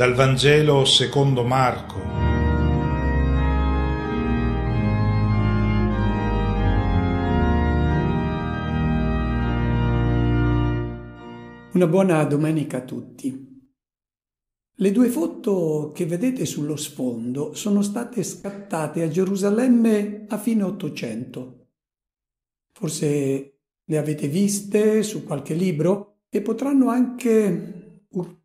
dal Vangelo secondo Marco. Una buona domenica a tutti. Le due foto che vedete sullo sfondo sono state scattate a Gerusalemme a fine Ottocento. Forse le avete viste su qualche libro e potranno anche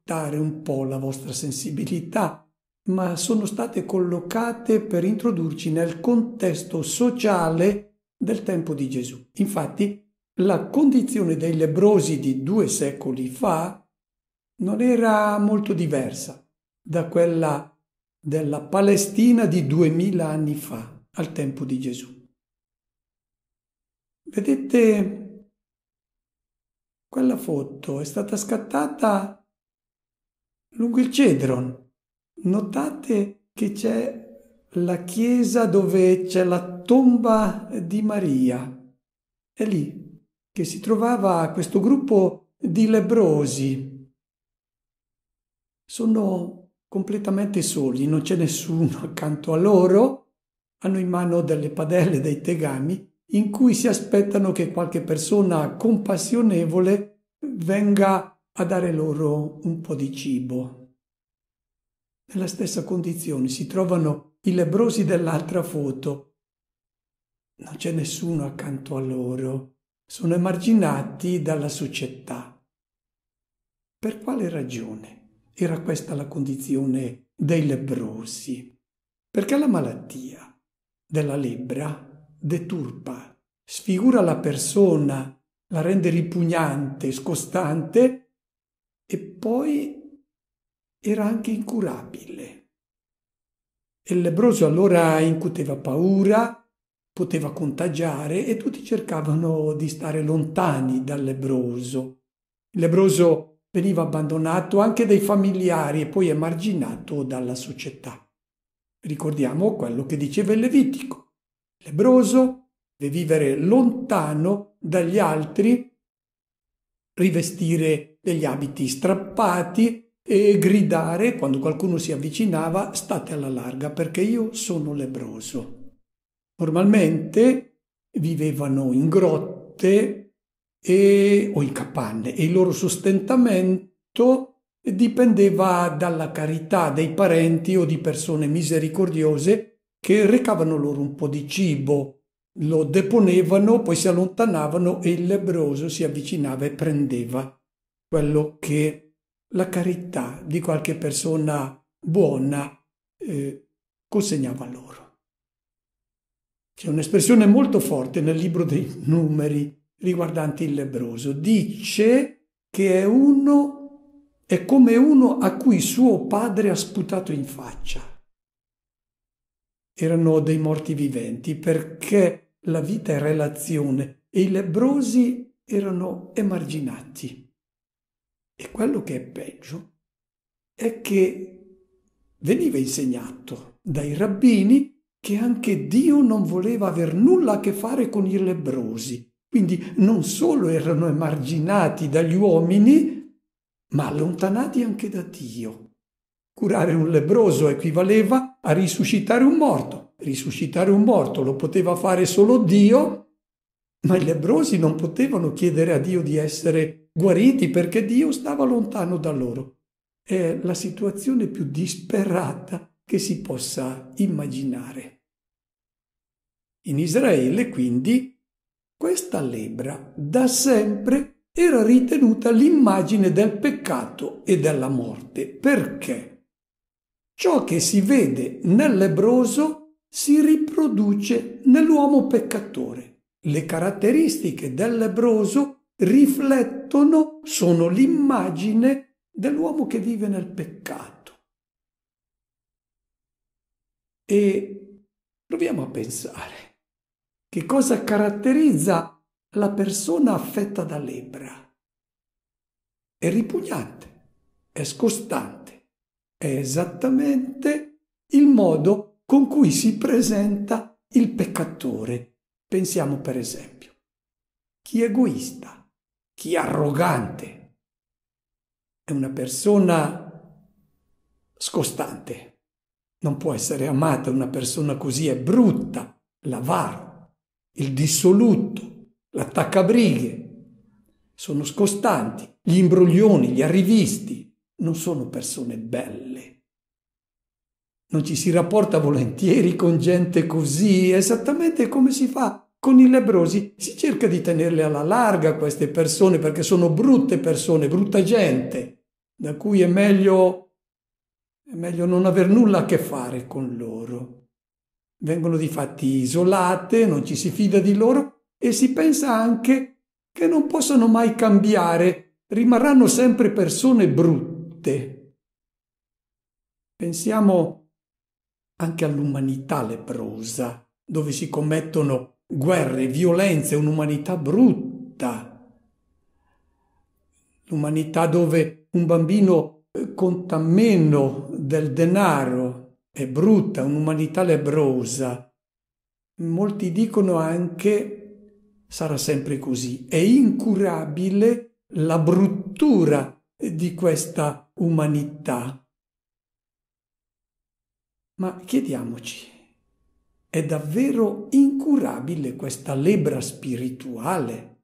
sfruttare un po' la vostra sensibilità, ma sono state collocate per introdurci nel contesto sociale del tempo di Gesù. Infatti, la condizione dei lebrosi di due secoli fa non era molto diversa da quella della Palestina di duemila anni fa, al tempo di Gesù. Vedete, quella foto è stata scattata lungo il Cedron. Notate che c'è la chiesa dove c'è la tomba di Maria. È lì che si trovava questo gruppo di lebrosi. Sono completamente soli, non c'è nessuno accanto a loro, hanno in mano delle padelle, dei tegami, in cui si aspettano che qualche persona compassionevole venga a dare loro un po' di cibo. Nella stessa condizione si trovano i lebrosi dell'altra foto. Non c'è nessuno accanto a loro, sono emarginati dalla società. Per quale ragione era questa la condizione dei lebrosi? Perché la malattia della lebbra deturpa, sfigura la persona, la rende ripugnante, scostante e poi era anche incurabile. il lebroso allora incuteva paura, poteva contagiare e tutti cercavano di stare lontani dal lebroso. Il lebroso veniva abbandonato anche dai familiari e poi emarginato dalla società. Ricordiamo quello che diceva il Levitico. Il lebroso deve vivere lontano dagli altri, rivestire degli abiti strappati e gridare quando qualcuno si avvicinava state alla larga perché io sono lebroso. Normalmente vivevano in grotte e, o in capanne e il loro sostentamento dipendeva dalla carità dei parenti o di persone misericordiose che recavano loro un po' di cibo, lo deponevano, poi si allontanavano e il lebroso si avvicinava e prendeva quello che la carità di qualche persona buona eh, consegnava loro. C'è un'espressione molto forte nel libro dei numeri riguardante il lebroso. Dice che è uno, è come uno a cui suo padre ha sputato in faccia. Erano dei morti viventi perché la vita è relazione e i lebrosi erano emarginati. E quello che è peggio è che veniva insegnato dai rabbini che anche Dio non voleva aver nulla a che fare con i lebrosi. Quindi non solo erano emarginati dagli uomini, ma allontanati anche da Dio. Curare un lebroso equivaleva a risuscitare un morto. Risuscitare un morto lo poteva fare solo Dio ma i lebrosi non potevano chiedere a Dio di essere guariti perché Dio stava lontano da loro. È la situazione più disperata che si possa immaginare. In Israele, quindi, questa lebra da sempre era ritenuta l'immagine del peccato e della morte. Perché? Ciò che si vede nel lebroso si riproduce nell'uomo peccatore le caratteristiche del lebroso riflettono, sono l'immagine dell'uomo che vive nel peccato. E proviamo a pensare che cosa caratterizza la persona affetta da lebra. È ripugnante, è scostante, è esattamente il modo con cui si presenta il peccatore Pensiamo per esempio, chi è egoista, chi è arrogante, è una persona scostante, non può essere amata, una persona così è brutta, l'avaro, il dissoluto, l'attaccabrighe, sono scostanti, gli imbroglioni, gli arrivisti, non sono persone belle. Non ci si rapporta volentieri con gente così, esattamente come si fa con i lebrosi si cerca di tenerle alla larga queste persone perché sono brutte persone, brutta gente, da cui è meglio, è meglio non aver nulla a che fare con loro. Vengono di fatti isolate, non ci si fida di loro e si pensa anche che non possano mai cambiare, rimarranno sempre persone brutte. Pensiamo anche all'umanità leprosa, dove si commettono guerre, violenze, un'umanità brutta, l'umanità dove un bambino eh, conta meno del denaro, è brutta, un'umanità lebrosa. Molti dicono anche sarà sempre così, è incurabile la bruttura di questa umanità. Ma chiediamoci, è davvero incurabile questa lebra spirituale?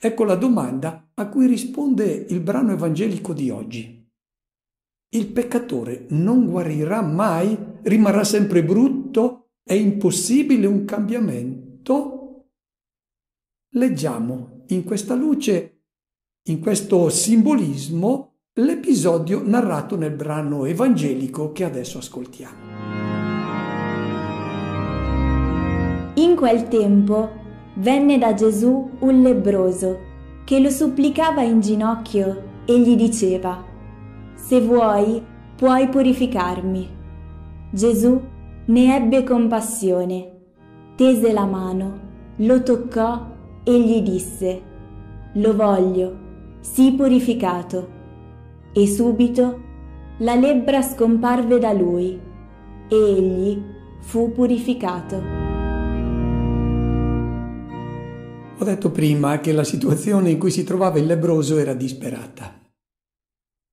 Ecco la domanda a cui risponde il brano evangelico di oggi. Il peccatore non guarirà mai, rimarrà sempre brutto, è impossibile un cambiamento? Leggiamo in questa luce, in questo simbolismo, l'episodio narrato nel brano evangelico che adesso ascoltiamo. In quel tempo venne da Gesù un lebbroso che lo supplicava in ginocchio e gli diceva, Se vuoi, puoi purificarmi. Gesù ne ebbe compassione, tese la mano, lo toccò e gli disse, Lo voglio, sii purificato. E subito la lebbra scomparve da lui e egli fu purificato. Ho detto prima che la situazione in cui si trovava il lebroso era disperata.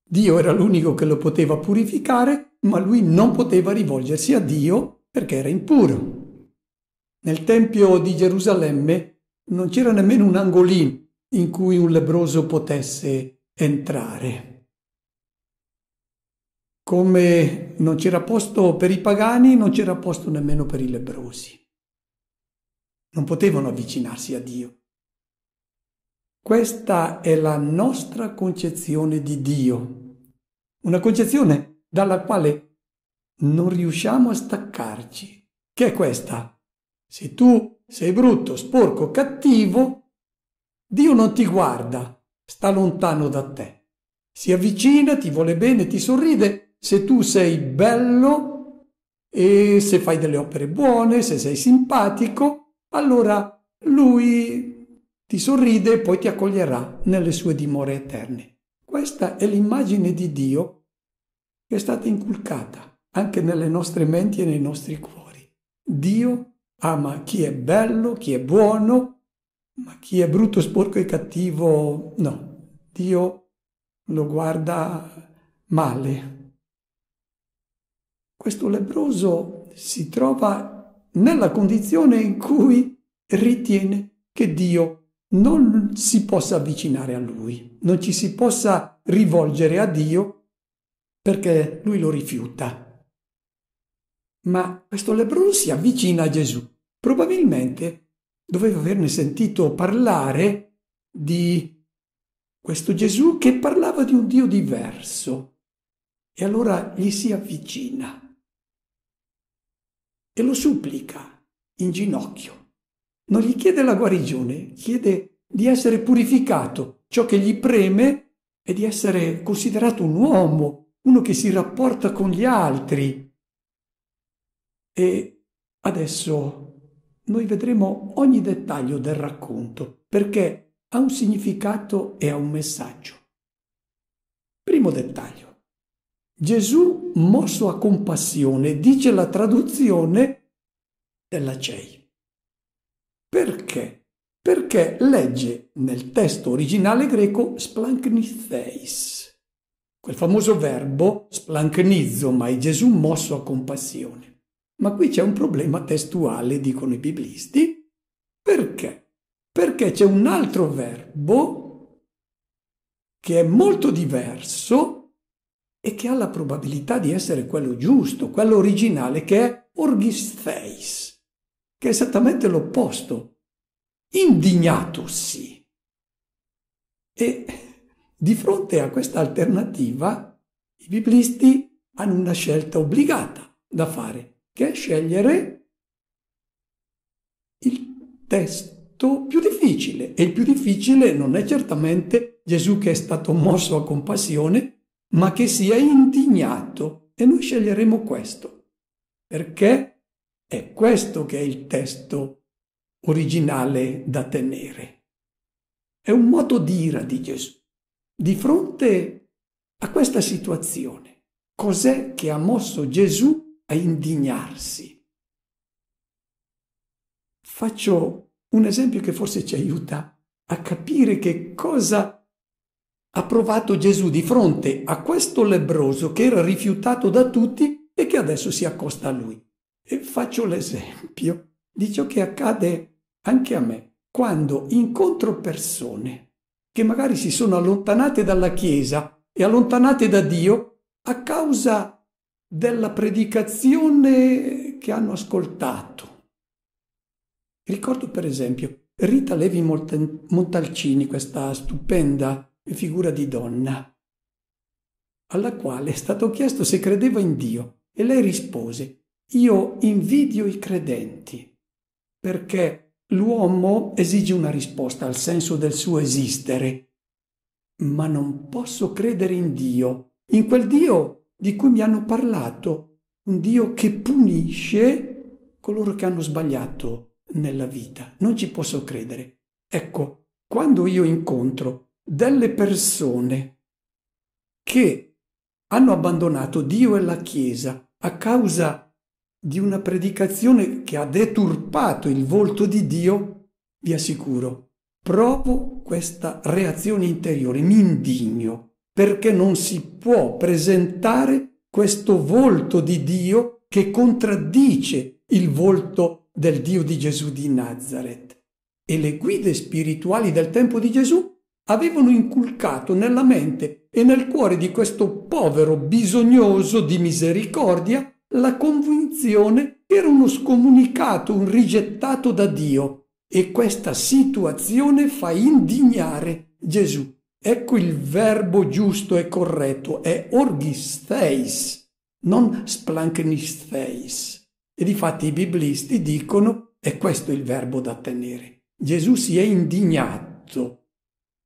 Dio era l'unico che lo poteva purificare, ma lui non poteva rivolgersi a Dio perché era impuro. Nel Tempio di Gerusalemme non c'era nemmeno un angolino in cui un lebroso potesse entrare. Come non c'era posto per i pagani, non c'era posto nemmeno per i lebrosi. Non potevano avvicinarsi a Dio. Questa è la nostra concezione di Dio, una concezione dalla quale non riusciamo a staccarci, che è questa. Se tu sei brutto, sporco, cattivo, Dio non ti guarda, sta lontano da te. Si avvicina, ti vuole bene, ti sorride. Se tu sei bello e se fai delle opere buone, se sei simpatico, allora lui ti sorride e poi ti accoglierà nelle sue dimore eterne. Questa è l'immagine di Dio che è stata inculcata anche nelle nostre menti e nei nostri cuori. Dio ama chi è bello, chi è buono, ma chi è brutto, sporco e cattivo, no. Dio lo guarda male. Questo lebbroso si trova nella condizione in cui ritiene che Dio non si possa avvicinare a Lui, non ci si possa rivolgere a Dio perché Lui lo rifiuta. Ma questo lebbroso si avvicina a Gesù. Probabilmente doveva averne sentito parlare di questo Gesù che parlava di un Dio diverso. E allora gli si avvicina e lo supplica in ginocchio non gli chiede la guarigione, chiede di essere purificato. Ciò che gli preme è di essere considerato un uomo, uno che si rapporta con gli altri. E adesso noi vedremo ogni dettaglio del racconto, perché ha un significato e ha un messaggio. Primo dettaglio. Gesù, mosso a compassione, dice la traduzione della CEI perché legge nel testo originale greco splanknitheis, quel famoso verbo mai Gesù mosso a compassione. Ma qui c'è un problema testuale, dicono i biblisti, perché? Perché c'è un altro verbo che è molto diverso e che ha la probabilità di essere quello giusto, quello originale, che è orgistheis, che è esattamente l'opposto indignatosi. E di fronte a questa alternativa i biblisti hanno una scelta obbligata da fare, che è scegliere il testo più difficile. E il più difficile non è certamente Gesù che è stato mosso a compassione, ma che si è indignato. E noi sceglieremo questo, perché è questo che è il testo originale da tenere. È un moto d'ira di Gesù. Di fronte a questa situazione, cos'è che ha mosso Gesù a indignarsi? Faccio un esempio che forse ci aiuta a capire che cosa ha provato Gesù di fronte a questo lebbroso che era rifiutato da tutti e che adesso si accosta a lui. E faccio l'esempio di ciò che accade anche a me quando incontro persone che magari si sono allontanate dalla Chiesa e allontanate da Dio a causa della predicazione che hanno ascoltato. Ricordo per esempio Rita Levi Montalcini, questa stupenda figura di donna, alla quale è stato chiesto se credeva in Dio e lei rispose, io invidio i credenti perché l'uomo esige una risposta al senso del suo esistere, ma non posso credere in Dio, in quel Dio di cui mi hanno parlato, un Dio che punisce coloro che hanno sbagliato nella vita. Non ci posso credere. Ecco, quando io incontro delle persone che hanno abbandonato Dio e la Chiesa a causa di di una predicazione che ha deturpato il volto di Dio, vi assicuro, provo questa reazione interiore, mi indigno, perché non si può presentare questo volto di Dio che contraddice il volto del Dio di Gesù di Nazareth. E le guide spirituali del tempo di Gesù avevano inculcato nella mente e nel cuore di questo povero bisognoso di misericordia la convinzione che era uno scomunicato, un rigettato da Dio. E questa situazione fa indignare Gesù. Ecco il verbo giusto e corretto, è orghistheis, non splanknistheis. E difatti i biblisti dicono, è questo il verbo da tenere. Gesù si è indignato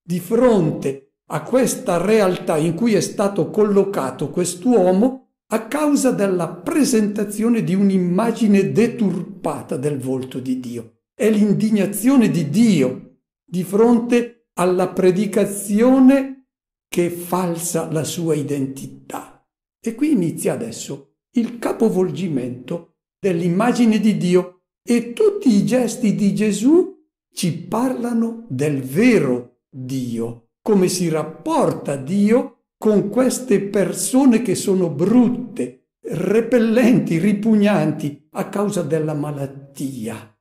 di fronte a questa realtà in cui è stato collocato quest'uomo a causa della presentazione di un'immagine deturpata del volto di Dio. È l'indignazione di Dio di fronte alla predicazione che falsa la sua identità. E qui inizia adesso il capovolgimento dell'immagine di Dio e tutti i gesti di Gesù ci parlano del vero Dio, come si rapporta Dio con queste persone che sono brutte, repellenti, ripugnanti a causa della malattia.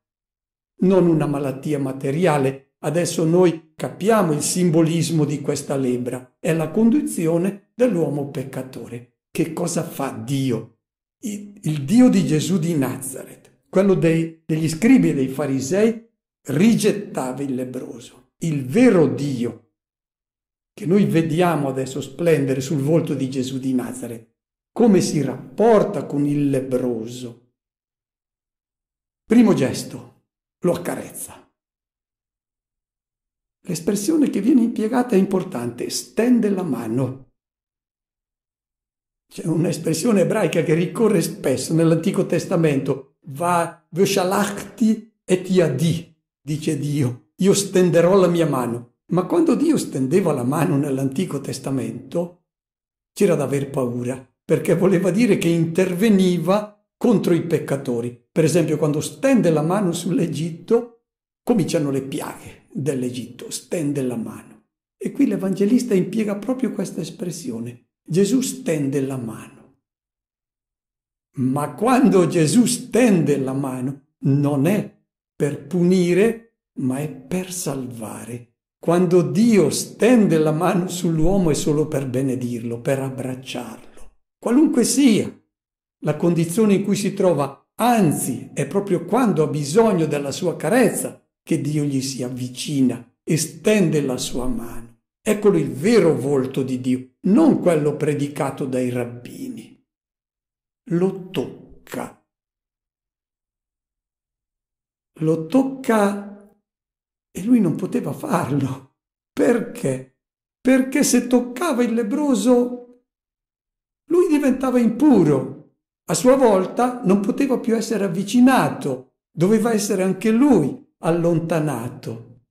Non una malattia materiale. Adesso noi capiamo il simbolismo di questa lebra. È la condizione dell'uomo peccatore. Che cosa fa Dio? Il Dio di Gesù di Nazareth, quello dei, degli scribi e dei farisei, rigettava il lebroso. Il vero Dio, che noi vediamo adesso splendere sul volto di Gesù di Nazareth, come si rapporta con il lebroso. Primo gesto, lo accarezza. L'espressione che viene impiegata è importante, stende la mano. C'è un'espressione ebraica che ricorre spesso nell'Antico Testamento, va voshalachti et yadi, dice Dio, io stenderò la mia mano. Ma quando Dio stendeva la mano nell'Antico Testamento, c'era da aver paura, perché voleva dire che interveniva contro i peccatori. Per esempio, quando stende la mano sull'Egitto, cominciano le piaghe dell'Egitto, stende la mano. E qui l'Evangelista impiega proprio questa espressione. Gesù stende la mano. Ma quando Gesù stende la mano, non è per punire, ma è per salvare quando Dio stende la mano sull'uomo è solo per benedirlo, per abbracciarlo, qualunque sia la condizione in cui si trova, anzi è proprio quando ha bisogno della sua carezza che Dio gli si avvicina e stende la sua mano. Eccolo il vero volto di Dio, non quello predicato dai rabbini. Lo tocca. Lo tocca e lui non poteva farlo. Perché? Perché se toccava il lebroso, lui diventava impuro. A sua volta non poteva più essere avvicinato, doveva essere anche lui allontanato.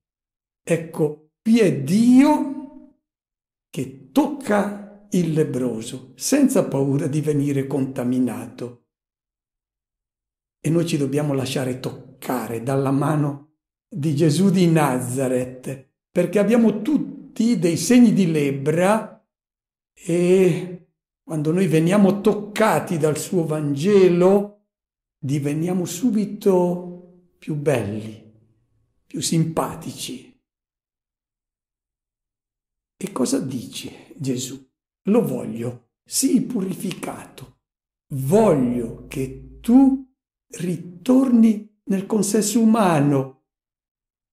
Ecco, qui è Dio che tocca il lebroso senza paura di venire contaminato. E noi ci dobbiamo lasciare toccare dalla mano di Gesù di Nazareth, perché abbiamo tutti dei segni di lebbra e quando noi veniamo toccati dal suo Vangelo diveniamo subito più belli, più simpatici. E cosa dice Gesù? Lo voglio, sii purificato, voglio che tu ritorni nel consesso umano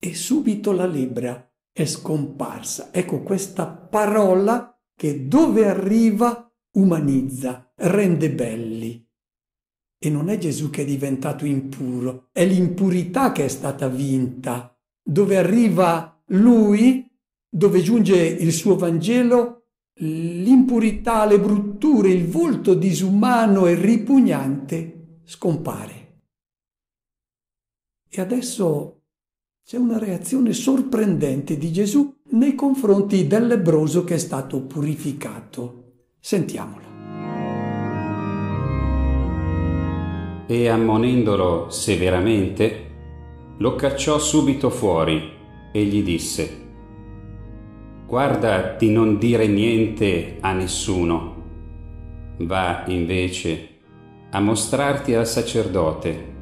e subito la lebbra è scomparsa. Ecco questa parola che dove arriva umanizza, rende belli. E non è Gesù che è diventato impuro, è l'impurità che è stata vinta. Dove arriva lui, dove giunge il suo Vangelo, l'impurità, le brutture, il volto disumano e ripugnante scompare. E adesso c'è una reazione sorprendente di Gesù nei confronti del lebroso che è stato purificato. Sentiamola. E ammonendolo severamente, lo cacciò subito fuori e gli disse, Guarda di non dire niente a nessuno. Va invece a mostrarti al sacerdote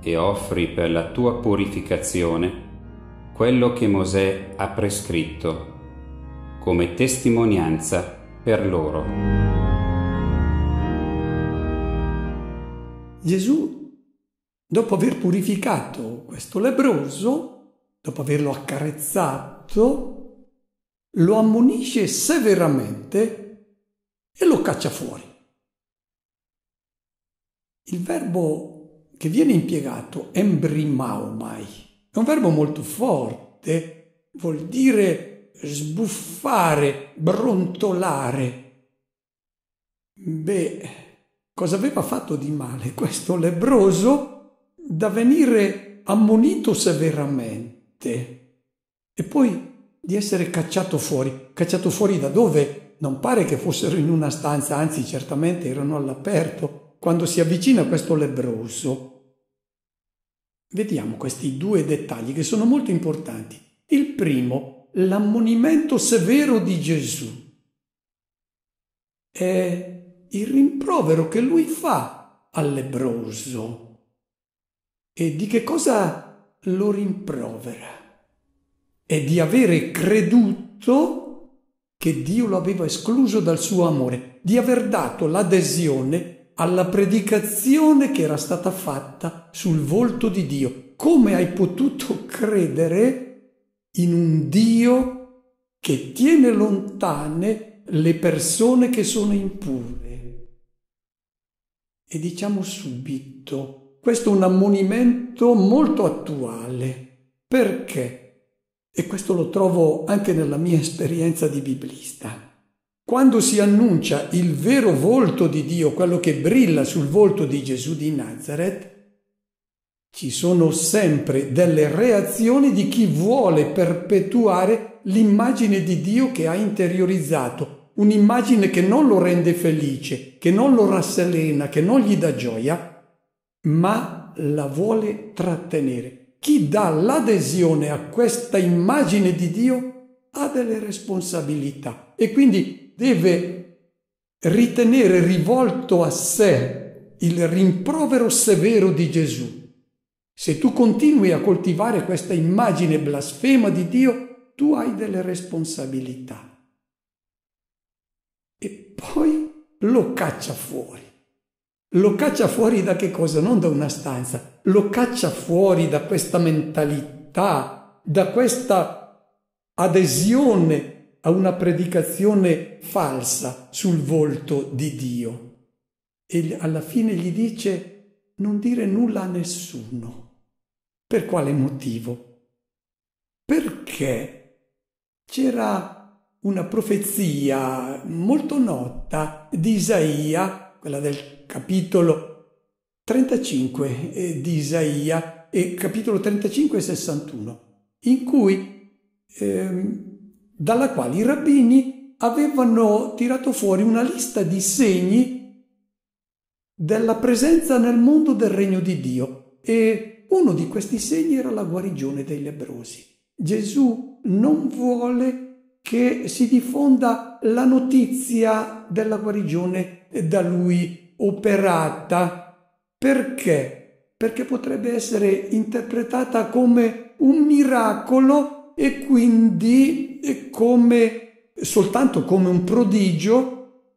e offri per la tua purificazione quello che Mosè ha prescritto come testimonianza per loro. Gesù, dopo aver purificato questo lebroso, dopo averlo accarezzato, lo ammonisce severamente e lo caccia fuori. Il verbo che viene impiegato embrimaumai è un verbo molto forte, vuol dire sbuffare, brontolare. Beh, cosa aveva fatto di male questo lebroso da venire ammonito severamente e poi di essere cacciato fuori. Cacciato fuori da dove? Non pare che fossero in una stanza, anzi certamente erano all'aperto quando si avvicina questo lebbroso. Vediamo questi due dettagli che sono molto importanti. Il primo, l'ammonimento severo di Gesù. È il rimprovero che lui fa al lebbroso. E di che cosa lo rimprovera? È di avere creduto che Dio lo aveva escluso dal suo amore, di aver dato l'adesione alla predicazione che era stata fatta sul volto di Dio. Come hai potuto credere in un Dio che tiene lontane le persone che sono impure? E diciamo subito, questo è un ammonimento molto attuale. Perché? E questo lo trovo anche nella mia esperienza di biblista quando si annuncia il vero volto di Dio, quello che brilla sul volto di Gesù di Nazareth, ci sono sempre delle reazioni di chi vuole perpetuare l'immagine di Dio che ha interiorizzato, un'immagine che non lo rende felice, che non lo rasselena, che non gli dà gioia, ma la vuole trattenere. Chi dà l'adesione a questa immagine di Dio ha delle responsabilità e quindi deve ritenere rivolto a sé il rimprovero severo di Gesù. Se tu continui a coltivare questa immagine blasfema di Dio, tu hai delle responsabilità. E poi lo caccia fuori. Lo caccia fuori da che cosa? Non da una stanza. Lo caccia fuori da questa mentalità, da questa adesione a una predicazione falsa sul volto di Dio. E alla fine gli dice non dire nulla a nessuno. Per quale motivo? Perché c'era una profezia molto nota di Isaia, quella del capitolo 35 eh, di Isaia, e capitolo 35 e 61, in cui ehm, dalla quale i rabbini avevano tirato fuori una lista di segni della presenza nel mondo del regno di Dio e uno di questi segni era la guarigione dei lebrosi. Gesù non vuole che si diffonda la notizia della guarigione da lui operata. Perché? Perché potrebbe essere interpretata come un miracolo e quindi come, soltanto come un prodigio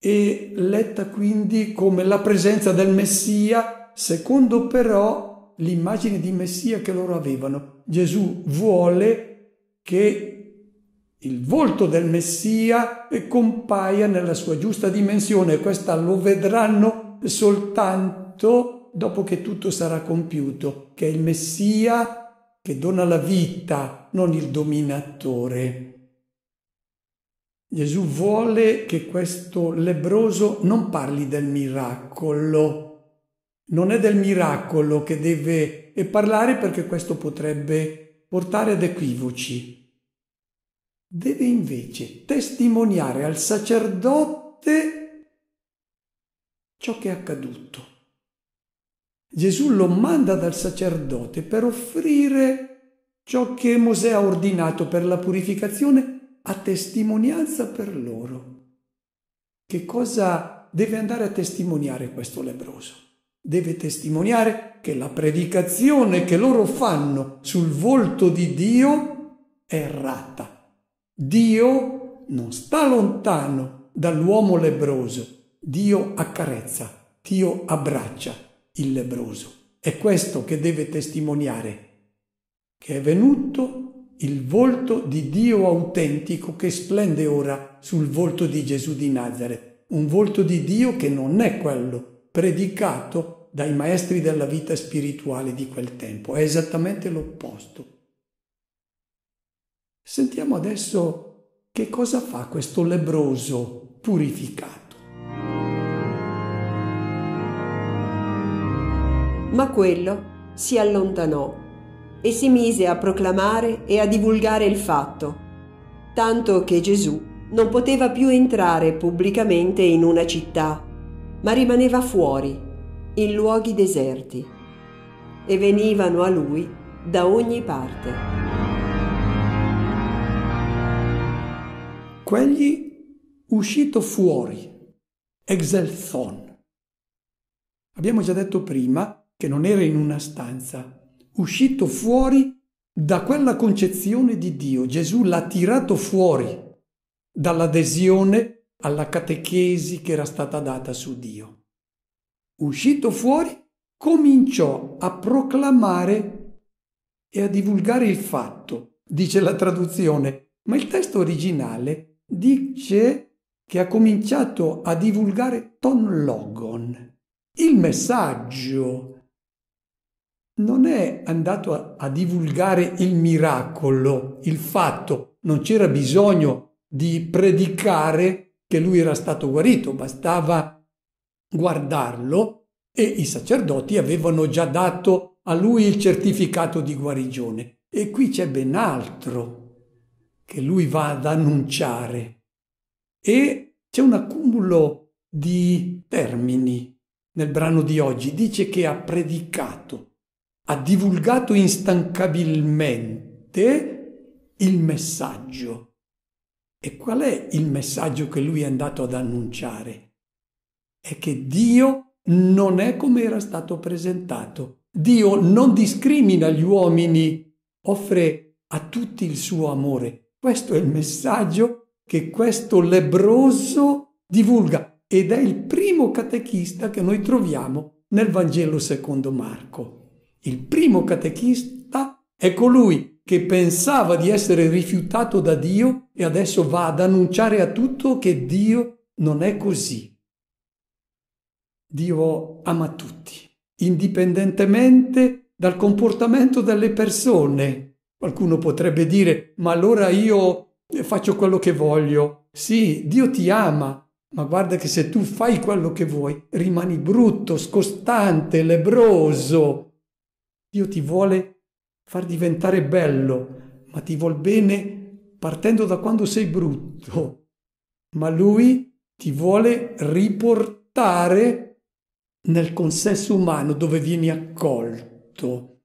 e letta quindi come la presenza del Messia, secondo però l'immagine di Messia che loro avevano. Gesù vuole che il volto del Messia compaia nella sua giusta dimensione, questa lo vedranno soltanto dopo che tutto sarà compiuto, che il Messia che dona la vita, non il dominatore. Gesù vuole che questo lebroso non parli del miracolo. Non è del miracolo che deve eh, parlare perché questo potrebbe portare ad equivoci. Deve invece testimoniare al sacerdote ciò che è accaduto. Gesù lo manda dal sacerdote per offrire ciò che Mosè ha ordinato per la purificazione a testimonianza per loro. Che cosa deve andare a testimoniare questo lebbroso? Deve testimoniare che la predicazione che loro fanno sul volto di Dio è errata. Dio non sta lontano dall'uomo lebbroso. Dio accarezza, Dio abbraccia, il lebroso. È questo che deve testimoniare, che è venuto il volto di Dio autentico che splende ora sul volto di Gesù di Nazareth, un volto di Dio che non è quello predicato dai maestri della vita spirituale di quel tempo, è esattamente l'opposto. Sentiamo adesso che cosa fa questo lebroso purificato. ma quello si allontanò e si mise a proclamare e a divulgare il fatto, tanto che Gesù non poteva più entrare pubblicamente in una città, ma rimaneva fuori, in luoghi deserti, e venivano a lui da ogni parte. Quegli uscito fuori, exelthon. Abbiamo già detto prima che non era in una stanza, uscito fuori da quella concezione di Dio. Gesù l'ha tirato fuori dall'adesione alla catechesi che era stata data su Dio. Uscito fuori, cominciò a proclamare e a divulgare il fatto, dice la traduzione, ma il testo originale dice che ha cominciato a divulgare ton logon, il messaggio non è andato a, a divulgare il miracolo, il fatto, non c'era bisogno di predicare che lui era stato guarito, bastava guardarlo e i sacerdoti avevano già dato a lui il certificato di guarigione. E qui c'è ben altro che lui va ad annunciare. E c'è un accumulo di termini nel brano di oggi. Dice che ha predicato, ha divulgato instancabilmente il messaggio. E qual è il messaggio che lui è andato ad annunciare? È che Dio non è come era stato presentato. Dio non discrimina gli uomini, offre a tutti il suo amore. Questo è il messaggio che questo lebroso divulga ed è il primo catechista che noi troviamo nel Vangelo secondo Marco. Il primo catechista è colui che pensava di essere rifiutato da Dio e adesso va ad annunciare a tutto che Dio non è così. Dio ama tutti, indipendentemente dal comportamento delle persone. Qualcuno potrebbe dire, ma allora io faccio quello che voglio. Sì, Dio ti ama, ma guarda che se tu fai quello che vuoi, rimani brutto, scostante, lebroso, Dio ti vuole far diventare bello, ma ti vuol bene partendo da quando sei brutto. Ma lui ti vuole riportare nel consesso umano dove vieni accolto.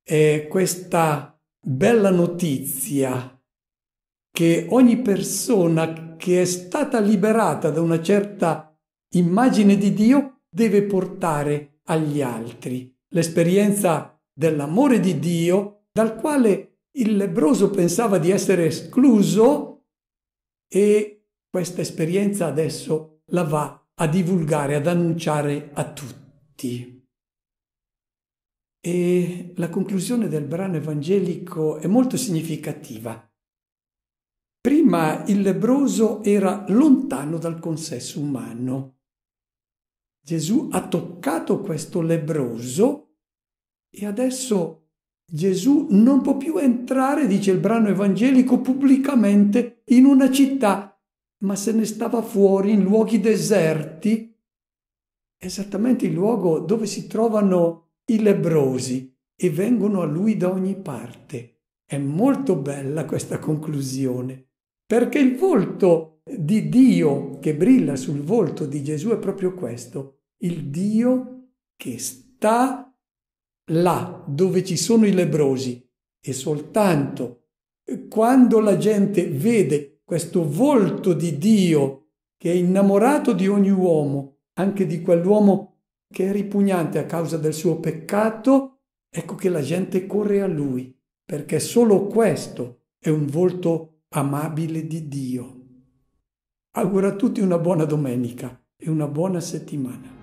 È questa bella notizia che ogni persona che è stata liberata da una certa immagine di Dio deve portare agli altri l'esperienza dell'amore di Dio dal quale il lebroso pensava di essere escluso e questa esperienza adesso la va a divulgare, ad annunciare a tutti. E la conclusione del brano evangelico è molto significativa. Prima il lebroso era lontano dal consesso umano, Gesù ha toccato questo lebroso e adesso Gesù non può più entrare, dice il brano evangelico, pubblicamente in una città, ma se ne stava fuori in luoghi deserti, esattamente il luogo dove si trovano i lebrosi e vengono a lui da ogni parte. È molto bella questa conclusione, perché il volto di Dio che brilla sul volto di Gesù è proprio questo, il Dio che sta là dove ci sono i lebrosi e soltanto eh, quando la gente vede questo volto di Dio che è innamorato di ogni uomo, anche di quell'uomo che è ripugnante a causa del suo peccato, ecco che la gente corre a lui, perché solo questo è un volto amabile di Dio. Auguro a tutti una buona domenica e una buona settimana.